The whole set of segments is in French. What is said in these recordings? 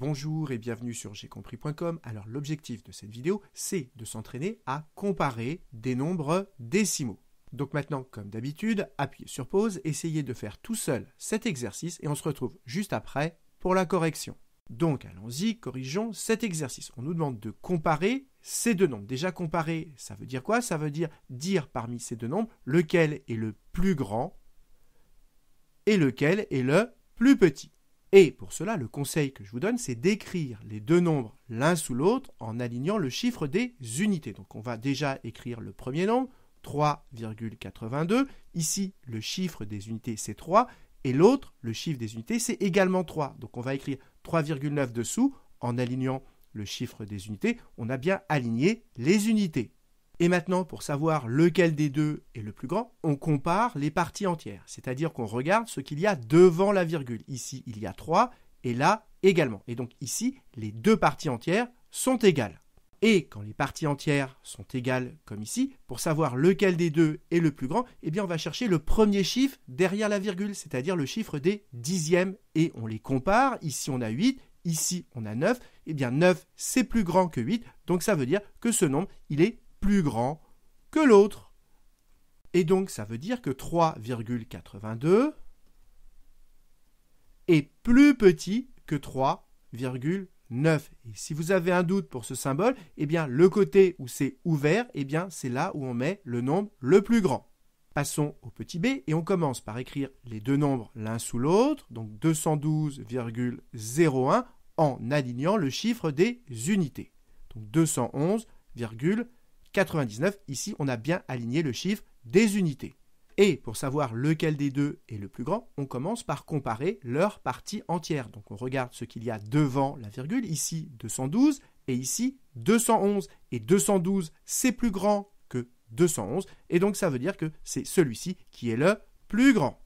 Bonjour et bienvenue sur compris.com. Alors l'objectif de cette vidéo, c'est de s'entraîner à comparer des nombres décimaux. Donc maintenant, comme d'habitude, appuyez sur pause, essayez de faire tout seul cet exercice et on se retrouve juste après pour la correction. Donc allons-y, corrigeons cet exercice. On nous demande de comparer ces deux nombres. Déjà comparer, ça veut dire quoi Ça veut dire dire parmi ces deux nombres lequel est le plus grand et lequel est le plus petit. Et pour cela, le conseil que je vous donne, c'est d'écrire les deux nombres l'un sous l'autre en alignant le chiffre des unités. Donc on va déjà écrire le premier nombre, 3,82. Ici, le chiffre des unités, c'est 3. Et l'autre, le chiffre des unités, c'est également 3. Donc on va écrire 3,9 dessous en alignant le chiffre des unités. On a bien aligné les unités. Et maintenant, pour savoir lequel des deux est le plus grand, on compare les parties entières, c'est-à-dire qu'on regarde ce qu'il y a devant la virgule. Ici, il y a 3 et là également. Et donc ici, les deux parties entières sont égales. Et quand les parties entières sont égales, comme ici, pour savoir lequel des deux est le plus grand, eh bien on va chercher le premier chiffre derrière la virgule, c'est-à-dire le chiffre des dixièmes. Et on les compare. Ici, on a 8, ici, on a 9. Eh bien, 9, c'est plus grand que 8. Donc ça veut dire que ce nombre, il est plus grand que l'autre. Et donc ça veut dire que 3,82 est plus petit que 3,9. Et si vous avez un doute pour ce symbole, eh bien le côté où c'est ouvert, eh bien c'est là où on met le nombre le plus grand. Passons au petit b et on commence par écrire les deux nombres l'un sous l'autre, donc 212,01 en alignant le chiffre des unités. Donc 211,01. 99. Ici, on a bien aligné le chiffre des unités. Et pour savoir lequel des deux est le plus grand, on commence par comparer leur partie entière. Donc on regarde ce qu'il y a devant la virgule, ici 212 et ici 211. Et 212, c'est plus grand que 211, et donc ça veut dire que c'est celui-ci qui est le plus grand.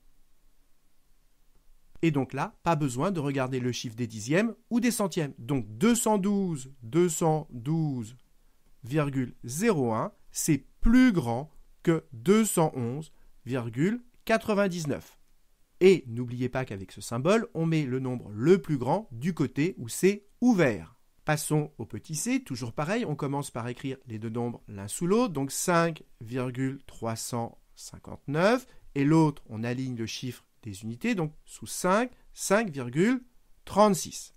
Et donc là, pas besoin de regarder le chiffre des dixièmes ou des centièmes. Donc 212, 212, 0,01 c'est plus grand que 211,99. Et n'oubliez pas qu'avec ce symbole, on met le nombre le plus grand du côté où c'est ouvert. Passons au petit c, toujours pareil, on commence par écrire les deux nombres l'un sous l'autre, donc 5,359, et l'autre, on aligne le chiffre des unités, donc sous 5, 5,36.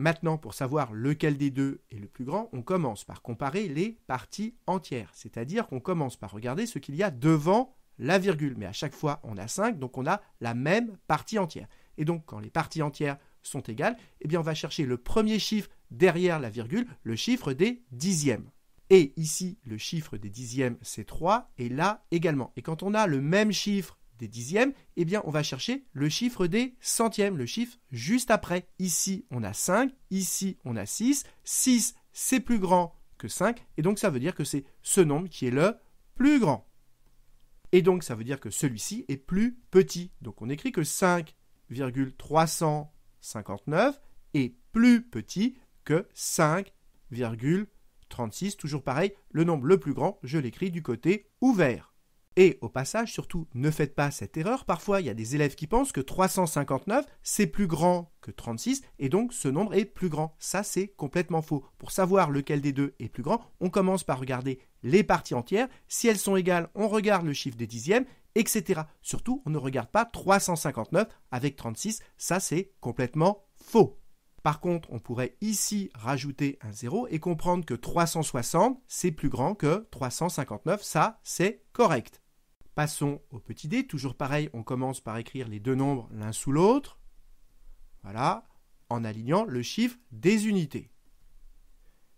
Maintenant, pour savoir lequel des deux est le plus grand, on commence par comparer les parties entières, c'est-à-dire qu'on commence par regarder ce qu'il y a devant la virgule. Mais à chaque fois, on a 5, donc on a la même partie entière. Et donc, quand les parties entières sont égales, eh bien, on va chercher le premier chiffre derrière la virgule, le chiffre des dixièmes. Et ici, le chiffre des dixièmes, c'est 3, et là également. Et quand on a le même chiffre des dixièmes, eh bien on va chercher le chiffre des centièmes, le chiffre juste après. Ici on a 5, ici on a 6, 6 c'est plus grand que 5, et donc ça veut dire que c'est ce nombre qui est le plus grand. Et donc ça veut dire que celui-ci est plus petit. Donc on écrit que 5,359 est plus petit que 5,36. Toujours pareil, le nombre le plus grand, je l'écris du côté ouvert. Et au passage, surtout, ne faites pas cette erreur. Parfois, il y a des élèves qui pensent que 359, c'est plus grand que 36, et donc ce nombre est plus grand. Ça, c'est complètement faux. Pour savoir lequel des deux est plus grand, on commence par regarder les parties entières. Si elles sont égales, on regarde le chiffre des dixièmes, etc. Surtout, on ne regarde pas 359 avec 36. Ça, c'est complètement faux. Par contre, on pourrait ici rajouter un 0 et comprendre que 360, c'est plus grand que 359. Ça, c'est correct. Passons au petit d. Toujours pareil, on commence par écrire les deux nombres l'un sous l'autre. Voilà, en alignant le chiffre des unités.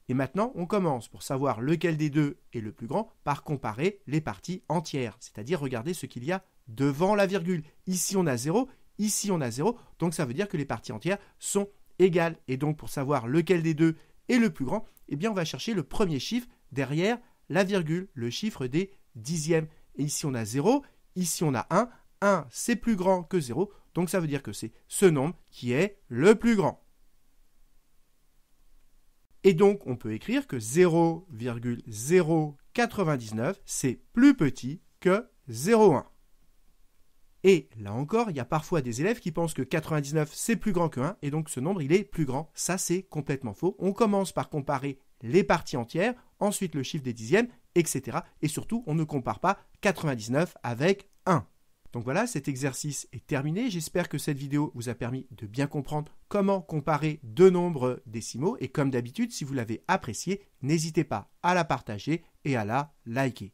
Et maintenant, on commence pour savoir lequel des deux est le plus grand par comparer les parties entières, c'est-à-dire regarder ce qu'il y a devant la virgule. Ici, on a 0, ici, on a 0, donc ça veut dire que les parties entières sont Égal Et donc pour savoir lequel des deux est le plus grand, eh bien on va chercher le premier chiffre derrière la virgule, le chiffre des dixièmes. Et ici on a 0, ici on a 1. 1 c'est plus grand que 0, donc ça veut dire que c'est ce nombre qui est le plus grand. Et donc on peut écrire que 0,099 c'est plus petit que 0,1. Et là encore, il y a parfois des élèves qui pensent que 99 c'est plus grand que 1 et donc ce nombre il est plus grand. Ça c'est complètement faux. On commence par comparer les parties entières, ensuite le chiffre des dixièmes, etc. Et surtout, on ne compare pas 99 avec 1. Donc voilà, cet exercice est terminé. J'espère que cette vidéo vous a permis de bien comprendre comment comparer deux nombres décimaux. Et comme d'habitude, si vous l'avez apprécié, n'hésitez pas à la partager et à la liker.